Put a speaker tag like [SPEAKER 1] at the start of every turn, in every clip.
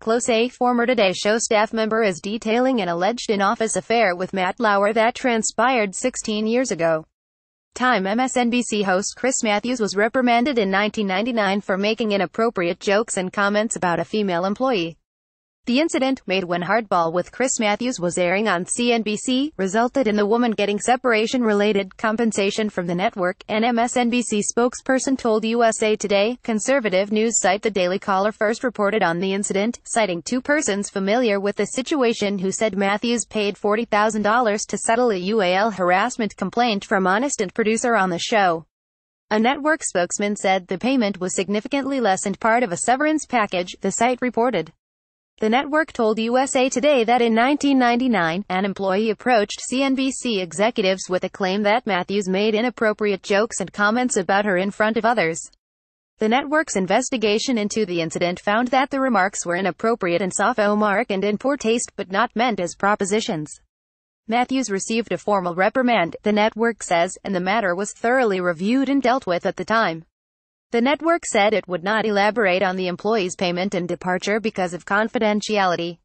[SPEAKER 1] Close a former Today Show staff member is detailing an alleged in-office affair with Matt Lauer that transpired 16 years ago. Time MSNBC host Chris Matthews was reprimanded in 1999 for making inappropriate jokes and comments about a female employee. The incident, made when Hardball with Chris Matthews was airing on CNBC, resulted in the woman getting separation-related compensation from the network, an MSNBC spokesperson told USA Today. Conservative news site The Daily Caller first reported on the incident, citing two persons familiar with the situation who said Matthews paid $40,000 to settle a UAL harassment complaint from Honest and producer on the show. A network spokesman said the payment was significantly less and part of a severance package, the site reported. The network told USA Today that in 1999, an employee approached CNBC executives with a claim that Matthews made inappropriate jokes and comments about her in front of others. The network's investigation into the incident found that the remarks were inappropriate and sophomoric and in poor taste but not meant as propositions. Matthews received a formal reprimand, the network says, and the matter was thoroughly reviewed and dealt with at the time. The network said it would not elaborate on the employee's payment and departure because of confidentiality.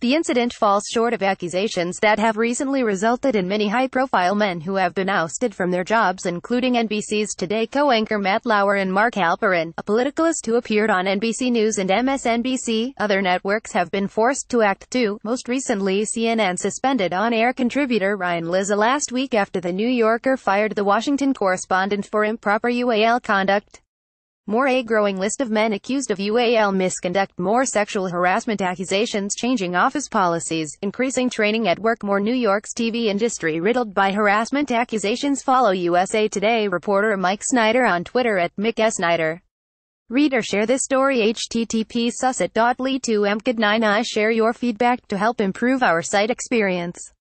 [SPEAKER 1] The incident falls short of accusations that have recently resulted in many high-profile men who have been ousted from their jobs including NBC's Today co-anchor Matt Lauer and Mark Halperin, a politicalist who appeared on NBC News and MSNBC. Other networks have been forced to act too, most recently CNN suspended on-air contributor Ryan Lizza last week after The New Yorker fired the Washington correspondent for improper UAL conduct. More a growing list of men accused of UAL misconduct, more sexual harassment accusations, changing office policies, increasing training at work, more New York's TV industry riddled by harassment accusations. Follow USA Today reporter Mike Snyder on Twitter at Mick Snyder. Reader share this story http susset.ly to mkid9i share your feedback to help improve our site experience.